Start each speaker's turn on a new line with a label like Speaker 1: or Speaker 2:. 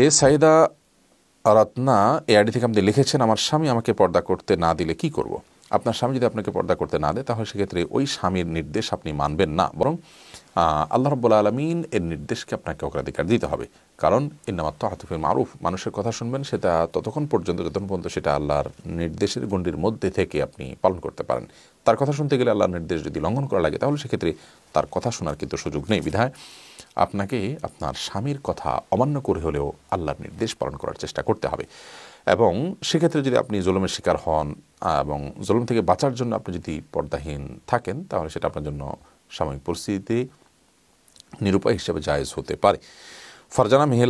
Speaker 1: এ সাইদা রত্না এ আইডি থেকে আপনি লিখেছেন আমার স্বামী আমাকে পর্দা করতে না দিলে কি করব। আপনার স্বামী যদি আপনাকে পর্দা করতে না দেয় তাহলে সেক্ষেত্রে ওই স্বামীর নির্দেশ আপনি মানবেন না বরং আল্লাহ রব্বুল আলমিন এর নির্দেশকে আপনাকে অগ্রাধিকার দিতে হবে কারণ ইন্নামাত্ম হাতুফের মারুফ মানুষের কথা শুনবেন সেটা ততক্ষণ পর্যন্ত যতক্ষণ পর্যন্ত সেটা আল্লাহর নির্দেশের গণ্ডির মধ্যে থেকে আপনি পালন করতে পারেন তার কথা শুনতে গেলে আল্লাহর নির্দেশ যদি লঙ্ঘন করা লাগে তাহলে সেক্ষেত্রে তার কথা শোনার কিন্তু সুযোগ নেই বিধায় আপনাকে আপনার স্বামীর কথা অমান্য করে হলেও আল্লাহর নির্দেশ পালন করার চেষ্টা করতে হবে এবং সেক্ষেত্রে যদি আপনি জলমের শিকার হন এবং জলম থেকে বাঁচার জন্য আপনি যদি পর্দাহীন থাকেন তাহলে সেটা আপনার জন্য সাময়িক পরিস্থিতিতে নিরুপায় হিসেবে জায়েজ হতে পারে ফারজানা মেহেল